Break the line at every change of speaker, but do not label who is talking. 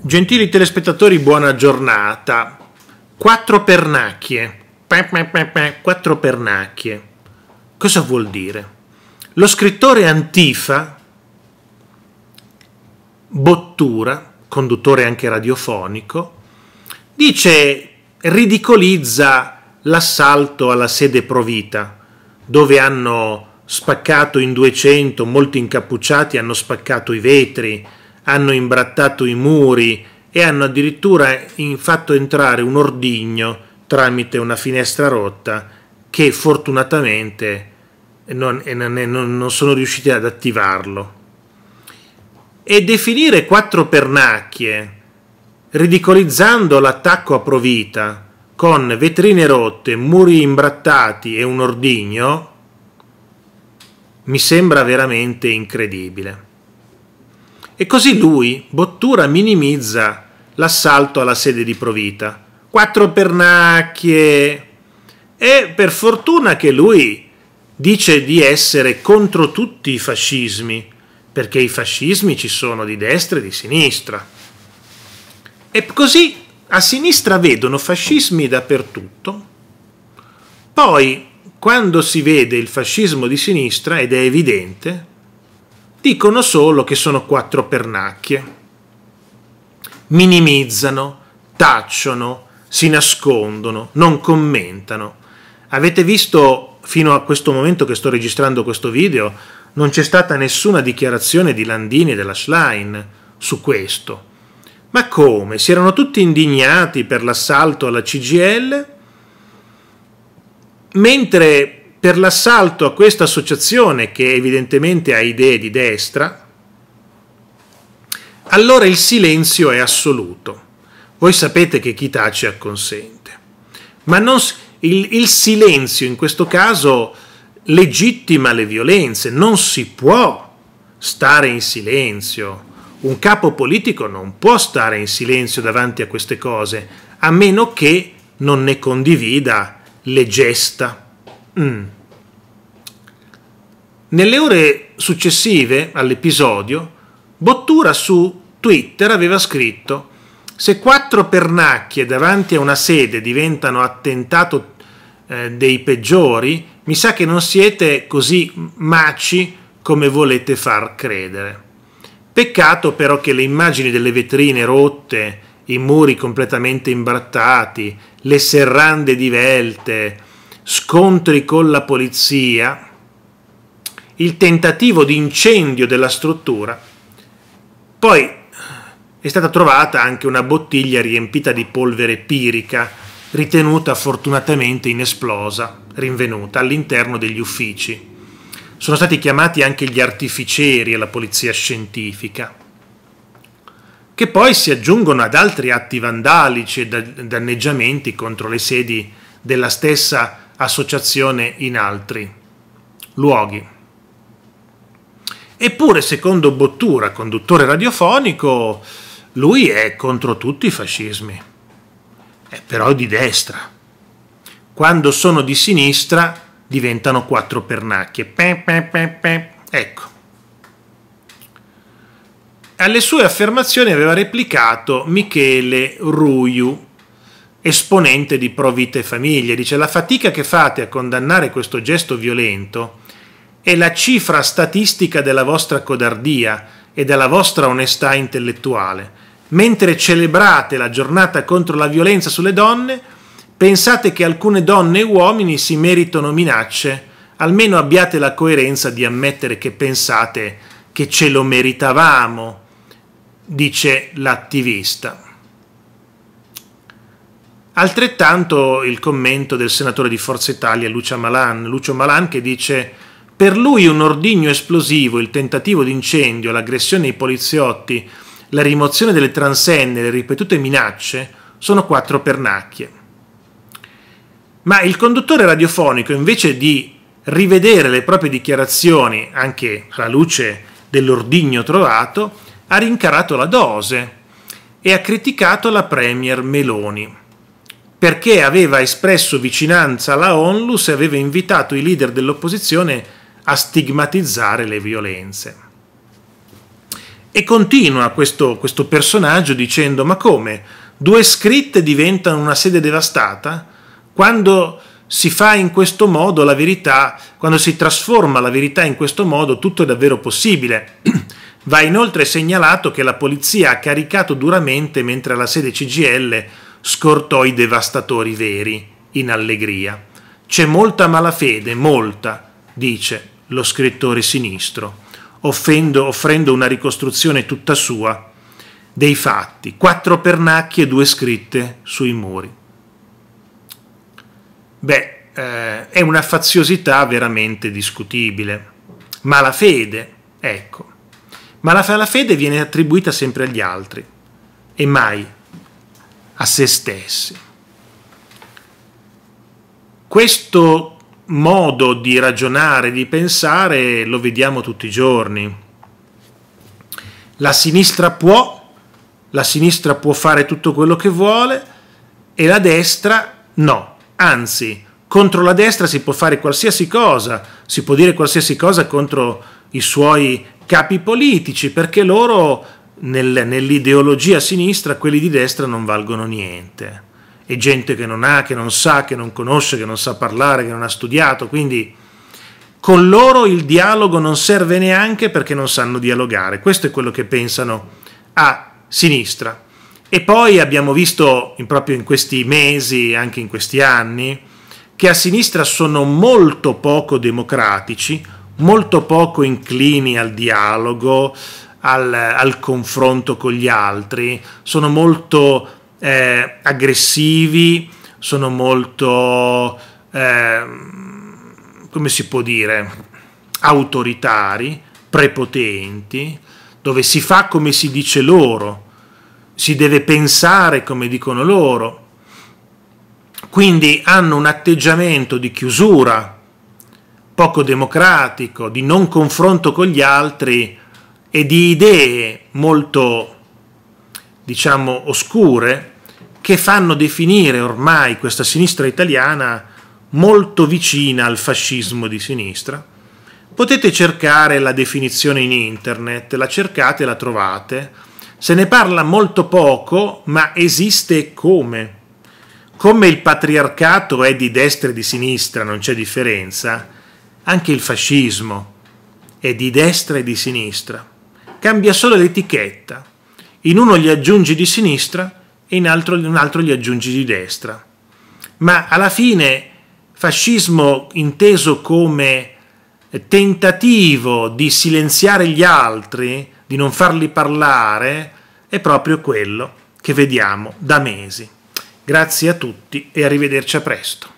Gentili telespettatori, buona giornata. Quattro pernacchie. Quattro pernacchie. Cosa vuol dire? Lo scrittore Antifa, Bottura, conduttore anche radiofonico, dice, ridicolizza l'assalto alla sede provita, dove hanno spaccato in 200, molti incappucciati hanno spaccato i vetri, hanno imbrattato i muri e hanno addirittura fatto entrare un ordigno tramite una finestra rotta che fortunatamente non, non sono riusciti ad attivarlo. E definire quattro pernacchie, ridicolizzando l'attacco a Provita, con vetrine rotte, muri imbrattati e un ordigno, mi sembra veramente incredibile. E così lui, Bottura, minimizza l'assalto alla sede di Provita. Quattro pernacchie. E per fortuna che lui dice di essere contro tutti i fascismi, perché i fascismi ci sono di destra e di sinistra. E così a sinistra vedono fascismi dappertutto. Poi, quando si vede il fascismo di sinistra, ed è evidente, dicono solo che sono quattro pernacchie. Minimizzano, tacciono, si nascondono, non commentano. Avete visto fino a questo momento che sto registrando questo video, non c'è stata nessuna dichiarazione di Landini e della Schlein su questo. Ma come? Si erano tutti indignati per l'assalto alla CGL? Mentre per l'assalto a questa associazione che evidentemente ha idee di destra, allora il silenzio è assoluto. Voi sapete che chi tace acconsente, ma non, il, il silenzio in questo caso legittima le violenze, non si può stare in silenzio. Un capo politico non può stare in silenzio davanti a queste cose, a meno che non ne condivida le gesta. Mm. Nelle ore successive all'episodio, Bottura su Twitter aveva scritto se quattro pernacchie davanti a una sede diventano attentato eh, dei peggiori, mi sa che non siete così maci come volete far credere. Peccato però che le immagini delle vetrine rotte, i muri completamente imbrattati, le serrande divelte, scontri con la polizia, il tentativo di incendio della struttura, poi è stata trovata anche una bottiglia riempita di polvere pirica, ritenuta fortunatamente inesplosa, rinvenuta all'interno degli uffici. Sono stati chiamati anche gli artificieri e la polizia scientifica, che poi si aggiungono ad altri atti vandalici e danneggiamenti contro le sedi della stessa polizia associazione in altri luoghi. Eppure, secondo Bottura, conduttore radiofonico, lui è contro tutti i fascismi, è però di destra. Quando sono di sinistra diventano quattro pernacchie. Pe, pe, pe, ecco. Alle sue affermazioni aveva replicato Michele Ruiu, esponente di Pro Vita Famiglie. Dice la fatica che fate a condannare questo gesto violento è la cifra statistica della vostra codardia e della vostra onestà intellettuale. Mentre celebrate la giornata contro la violenza sulle donne, pensate che alcune donne e uomini si meritano minacce, almeno abbiate la coerenza di ammettere che pensate che ce lo meritavamo, dice l'attivista. Altrettanto il commento del senatore di Forza Italia Lucio Malan, Lucio Malan che dice per lui un ordigno esplosivo, il tentativo di incendio, l'aggressione ai poliziotti, la rimozione delle transenne, le ripetute minacce sono quattro pernacchie. Ma il conduttore radiofonico invece di rivedere le proprie dichiarazioni anche alla luce dell'ordigno trovato, ha rincarato la dose e ha criticato la Premier Meloni perché aveva espresso vicinanza alla Onlus e aveva invitato i leader dell'opposizione a stigmatizzare le violenze. E continua questo, questo personaggio dicendo ma come? Due scritte diventano una sede devastata? Quando si fa in questo modo la verità, quando si trasforma la verità in questo modo, tutto è davvero possibile. Va inoltre segnalato che la polizia ha caricato duramente mentre la sede CGL scortò i devastatori veri, in allegria. C'è molta malafede, molta, dice lo scrittore sinistro, offendo, offrendo una ricostruzione tutta sua dei fatti, quattro pernacchi e due scritte sui muri. Beh, eh, è una faziosità veramente discutibile. Malafede, ecco. Ma la, la fede viene attribuita sempre agli altri e mai a se stessi. Questo modo di ragionare, di pensare, lo vediamo tutti i giorni. La sinistra può, la sinistra può fare tutto quello che vuole e la destra no. Anzi, contro la destra si può fare qualsiasi cosa, si può dire qualsiasi cosa contro i suoi capi politici perché loro nel, nell'ideologia sinistra quelli di destra non valgono niente. È gente che non ha, che non sa, che non conosce, che non sa parlare, che non ha studiato, quindi con loro il dialogo non serve neanche perché non sanno dialogare. Questo è quello che pensano a sinistra. E poi abbiamo visto in, proprio in questi mesi, anche in questi anni, che a sinistra sono molto poco democratici, molto poco inclini al dialogo, al, al confronto con gli altri, sono molto eh, aggressivi, sono molto, eh, come si può dire, autoritari, prepotenti, dove si fa come si dice loro, si deve pensare come dicono loro. Quindi hanno un atteggiamento di chiusura, poco democratico, di non confronto con gli altri, e di idee molto, diciamo, oscure che fanno definire ormai questa sinistra italiana molto vicina al fascismo di sinistra. Potete cercare la definizione in internet, la cercate la trovate. Se ne parla molto poco, ma esiste come? Come il patriarcato è di destra e di sinistra, non c'è differenza, anche il fascismo è di destra e di sinistra cambia solo l'etichetta. In uno gli aggiungi di sinistra e in altro, in un altro gli aggiungi di destra. Ma alla fine fascismo inteso come tentativo di silenziare gli altri, di non farli parlare, è proprio quello che vediamo da mesi. Grazie a tutti e arrivederci a presto.